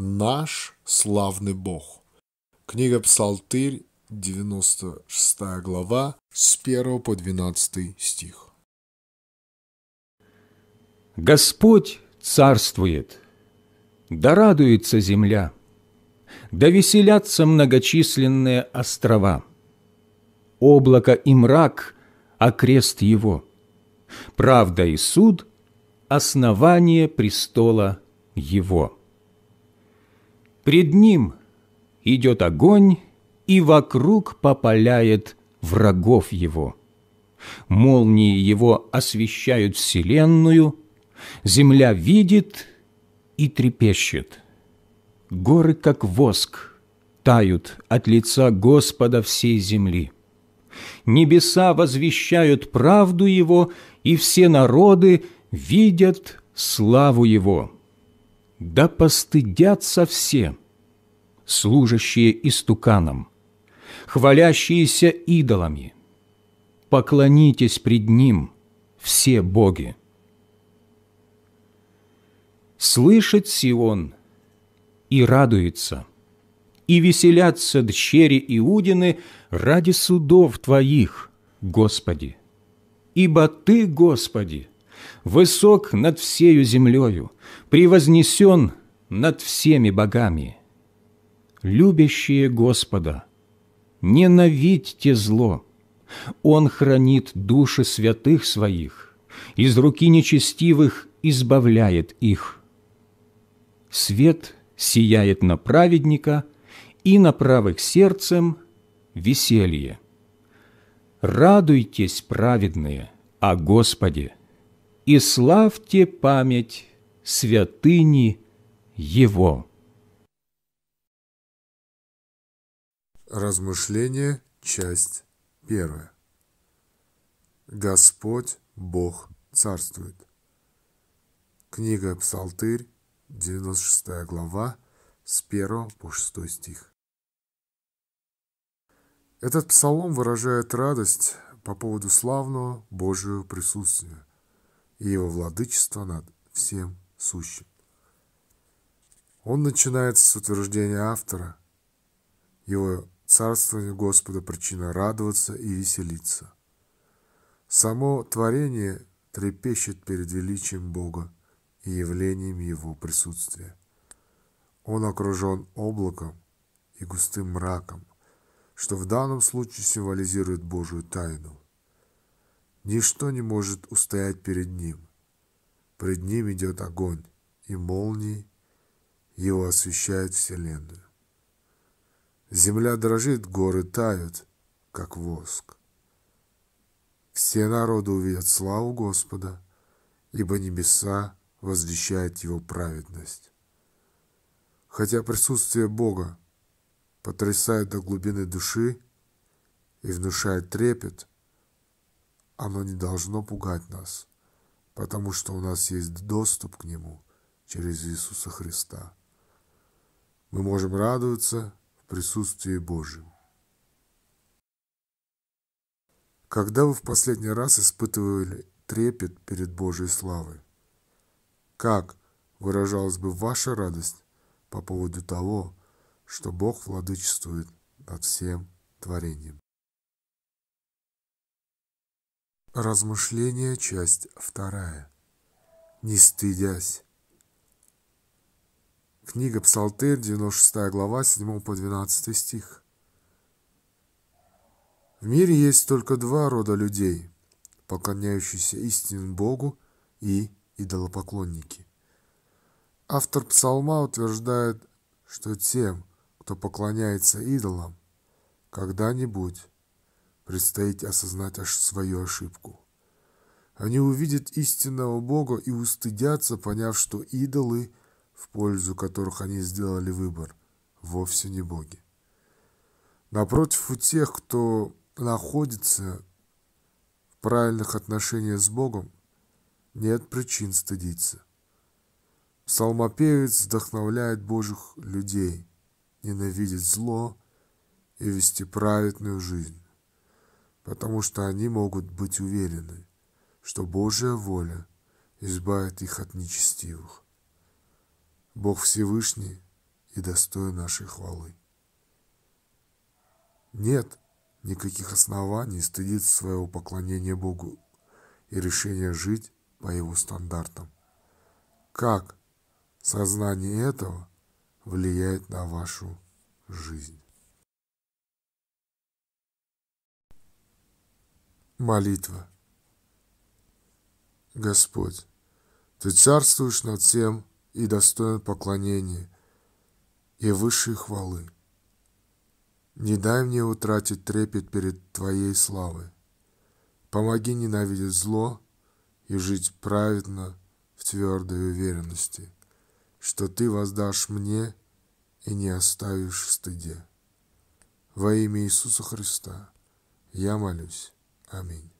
наш славный Бог. Книга Псалтырь, 96 глава, с 1 по 12 стих. Господь царствует, да радуется земля, да веселятся многочисленные острова. Облако и мрак — окрест его, правда и суд — основание престола его. Пред ним идет огонь, и вокруг попаляет врагов его. Молнии его освещают вселенную, земля видит и трепещет. Горы, как воск, тают от лица Господа всей земли. Небеса возвещают правду Его, и все народы видят славу Его. Да постыдятся все, служащие истуканам, хвалящиеся идолами. Поклонитесь пред Ним, все боги. Слышит Сион и радуется, и веселятся дщери Иудины ради судов Твоих, Господи. Ибо Ты, Господи, высок над всею землею, превознесен над всеми богами – любящие Господа, ненавидьте зло. Он хранит души святых своих, из руки нечестивых избавляет их. Свет сияет на праведника, и на правых сердцем веселье. Радуйтесь, праведные, о Господе, и славьте память святыни Его. Размышление, часть первая. Господь Бог царствует. Книга Псалтырь, 96 глава, с 1 по 6 стих. Этот псалом выражает радость по поводу славного Божьего присутствия и его владычества над всем сущим. Он начинается с утверждения автора, его Царствованию Господа причина радоваться и веселиться. Само творение трепещет перед величием Бога и явлением Его присутствия. Он окружен облаком и густым мраком, что в данном случае символизирует Божию тайну. Ничто не может устоять перед Ним. Пред Ним идет огонь, и молнии его освещают Вселенную. Земля дрожит, горы тают, как воск. Все народы увидят славу Господа, ибо небеса возвещают Его праведность. Хотя присутствие Бога потрясает до глубины души и внушает трепет, оно не должно пугать нас, потому что у нас есть доступ к Нему через Иисуса Христа. Мы можем радоваться присутствии Божьем. Когда вы в последний раз испытывали трепет перед Божьей славой? Как выражалась бы ваша радость по поводу того, что Бог владычествует над всем творением? Размышление, часть вторая. Не стыдясь. Книга Псалтырь, 96 глава, 7 по 12 стих. В мире есть только два рода людей, поклоняющиеся истинному Богу и идолопоклонники. Автор псалма утверждает, что тем, кто поклоняется идолам, когда-нибудь предстоит осознать аж свою ошибку. Они увидят истинного Бога и устыдятся, поняв, что идолы в пользу которых они сделали выбор, вовсе не боги. Напротив, у тех, кто находится в правильных отношениях с Богом, нет причин стыдиться. Псалмопевец вдохновляет Божьих людей ненавидеть зло и вести праведную жизнь, потому что они могут быть уверены, что Божья воля избавит их от нечестивых. Бог Всевышний и достоин нашей хвалы. Нет никаких оснований стыдиться своего поклонения Богу и решения жить по его стандартам. Как сознание этого влияет на вашу жизнь? Молитва. Господь, Ты царствуешь над всем, и достоин поклонения и высшей хвалы. Не дай мне утратить трепет перед Твоей славой. Помоги ненавидеть зло и жить праведно в твердой уверенности, что Ты воздашь мне и не оставишь в стыде. Во имя Иисуса Христа я молюсь. Аминь.